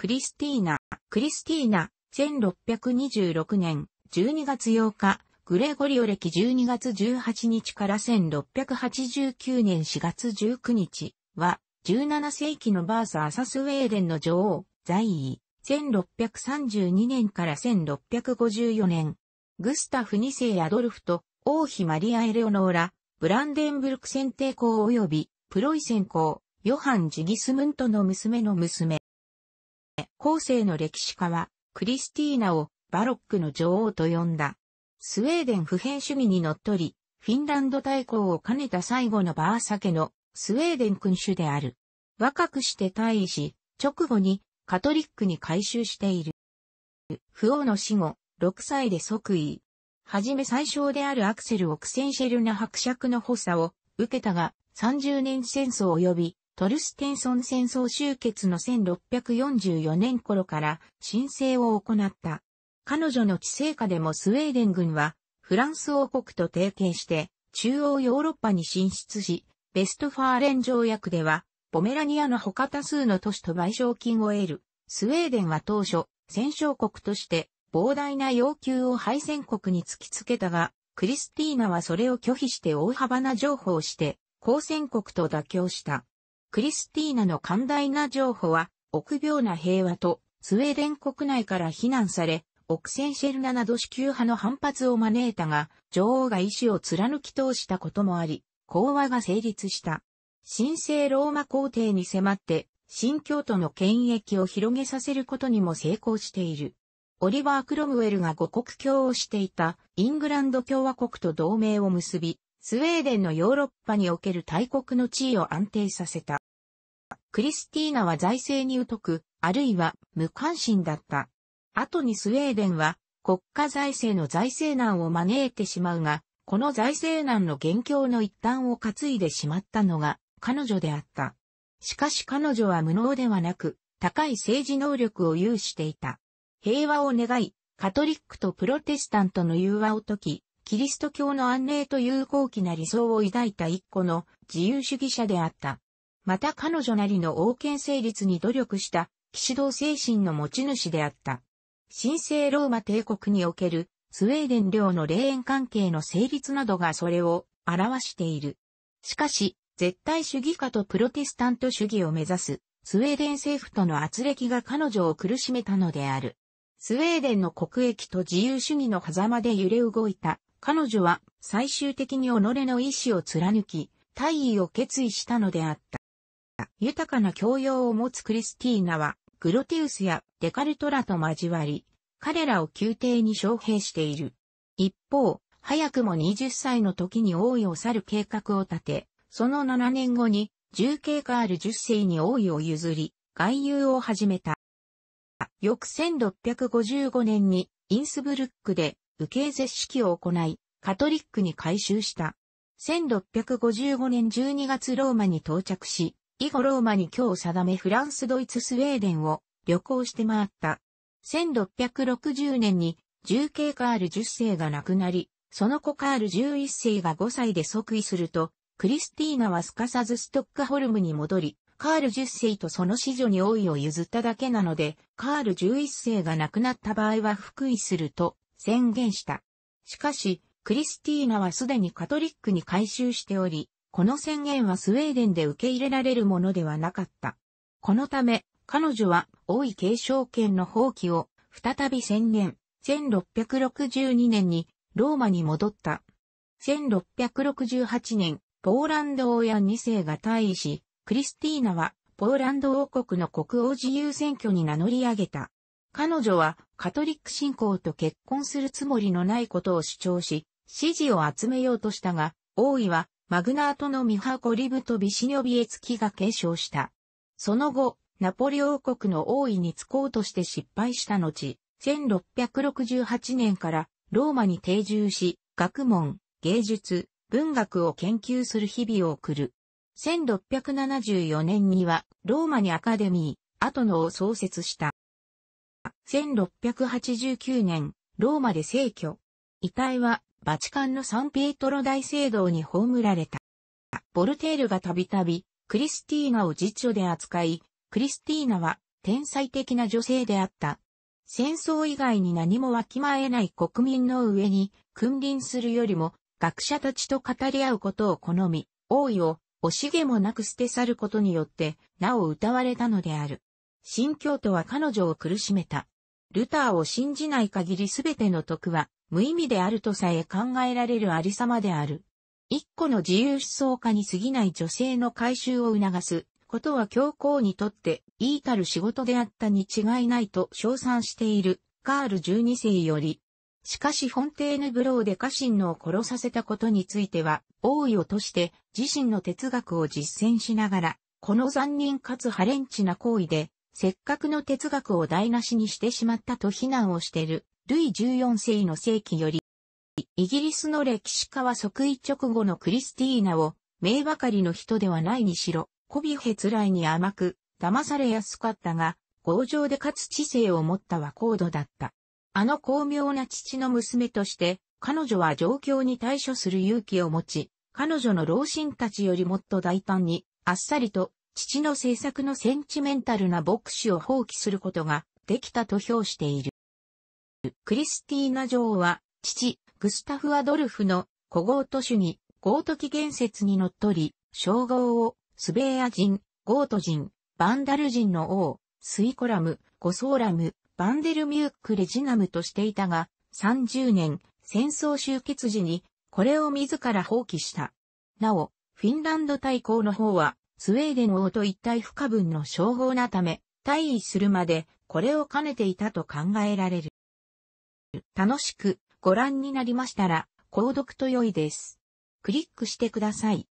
クリスティーナ、クリスティーナ、1626年12月8日、グレゴリオ歴12月18日から1689年4月19日は、17世紀のバーサーサスウェーデンの女王、在位、1632年から1654年、グスタフ2世アドルフと王妃マリア・エレオノーラ、ブランデンブルク選定公及び、プロイ選校、公、ヨハン・ジギスムントの娘の娘。後世の歴史家は、クリスティーナをバロックの女王と呼んだ。スウェーデン普遍主義にのっとり、フィンランド大公を兼ねた最後のバーサ家のスウェーデン君主である。若くして退位し、直後にカトリックに改修している。不王の死後、6歳で即位。はじめ最小であるアクセル・オクセンシェルナ伯爵の補佐を受けたが、30年戦争及びトルステンソン戦争終結の1644年頃から申請を行った。彼女の治世下でもスウェーデン軍はフランス王国と提携して中央ヨーロッパに進出し、ベストファーレン条約ではポメラニアの他多数の都市と賠償金を得る。スウェーデンは当初戦勝国として膨大な要求を敗戦国に突きつけたが、クリスティーナはそれを拒否して大幅な譲歩をして、交戦国と妥協した。クリスティーナの寛大な譲歩は、臆病な平和と、スウェーデン国内から非難され、オクセンシェルナなど支給派の反発を招いたが、女王が意志を貫き通したこともあり、講和が成立した。神聖ローマ皇帝に迫って、新教徒の権益を広げさせることにも成功している。オリバー・クロムウェルが五国教をしていたイングランド共和国と同盟を結び、スウェーデンのヨーロッパにおける大国の地位を安定させた。クリスティーナは財政に疎く、あるいは無関心だった。後にスウェーデンは国家財政の財政難を招いてしまうが、この財政難の元凶の一端を担いでしまったのが彼女であった。しかし彼女は無能ではなく、高い政治能力を有していた。平和を願い、カトリックとプロテスタントの融和を解き、キリスト教の安寧という高貴な理想を抱いた一個の自由主義者であった。また彼女なりの王権成立に努力した騎士道精神の持ち主であった。神聖ローマ帝国におけるスウェーデン領の霊園関係の成立などがそれを表している。しかし、絶対主義家とプロテスタント主義を目指すスウェーデン政府との圧力が彼女を苦しめたのである。スウェーデンの国益と自由主義の狭間で揺れ動いた彼女は最終的に己の意志を貫き、退位を決意したのであった。豊かな教養を持つクリスティーナは、グロティウスやデカルトラと交わり、彼らを宮廷に招聘している。一方、早くも20歳の時に王位を去る計画を立て、その7年後に、重慶がある10世に王位を譲り、外遊を始めた。翌1655年にインスブルックで受け絶式を行い、カトリックに改修した。1655年12月ローマに到着し、以後ローマに今日定めフランスドイツスウェーデンを旅行して回った。1660年に重慶カール10世が亡くなり、その子カール11世が5歳で即位すると、クリスティーナはすかさずストックホルムに戻り、カール10世とその子女に王位を譲っただけなので、カール11世が亡くなった場合は復位すると、宣言した。しかし、クリスティーナはすでにカトリックに改宗しており、この宣言はスウェーデンで受け入れられるものではなかった。このため、彼女は王位継承権の放棄を再び宣言。1662年にローマに戻った。1668年、ポーランド王や2世が退位し、クリスティーナはポーランド王国の国王自由選挙に名乗り上げた。彼女はカトリック信仰と結婚するつもりのないことを主張し、支持を集めようとしたが、王位はマグナートのミハコリブとビシニョビエツキが継承した。その後、ナポリ王国の王位に就こうとして失敗した後、1668年からローマに定住し、学問、芸術、文学を研究する日々を送る。1674年にはローマにアカデミー、アトノを創設した。1689年、ローマで逝去。遺体は、バチカンのサンピエトロ大聖堂に葬られた。ボルテールがたびたび、クリスティーナを実女で扱い、クリスティーナは、天才的な女性であった。戦争以外に何もわきまえない国民の上に、君臨するよりも、学者たちと語り合うことを好み、王位を惜しげもなく捨て去ることによって、なお歌われたのである。新教徒は彼女を苦しめた。ルターを信じない限りすべての徳は無意味であるとさえ考えられるありさまである。一個の自由思想家に過ぎない女性の回収を促すことは教皇にとっていいたる仕事であったに違いないと称賛しているカール12世より。しかしフォンテーヌブローで家臣のを殺させたことについては、王位をとして自身の哲学を実践しながら、この残忍かつハレンチな行為でせっかくの哲学を台無しにしてしまったと非難をしている、ルイ14世の世紀より、イギリスの歴史家は即位直後のクリスティーナを、名ばかりの人ではないにしろ、媚びへつらいに甘く、騙されやすかったが、強情でかつ知性を持ったは高度だった。あの巧妙な父の娘として、彼女は状況に対処する勇気を持ち、彼女の老臣たちよりもっと大胆に、あっさりと父の制作のセンチメンタルな牧師を放棄することができたと評している。クリスティーナ女王は、父、グスタフ・アドルフの古豪都主義、豪都ト起説にのっとり、称号を、スベーア人、ゴート人、バンダル人の王、スイコラム、ゴソーラム、バンデルミューク・レジナムとしていたが、30年、戦争終結時に、これを自ら放棄した。なお、フィンランド大公の方は、スウェーデン王と一体不可分の称号なため、退位するまでこれを兼ねていたと考えられる。楽しくご覧になりましたら、購読と良いです。クリックしてください。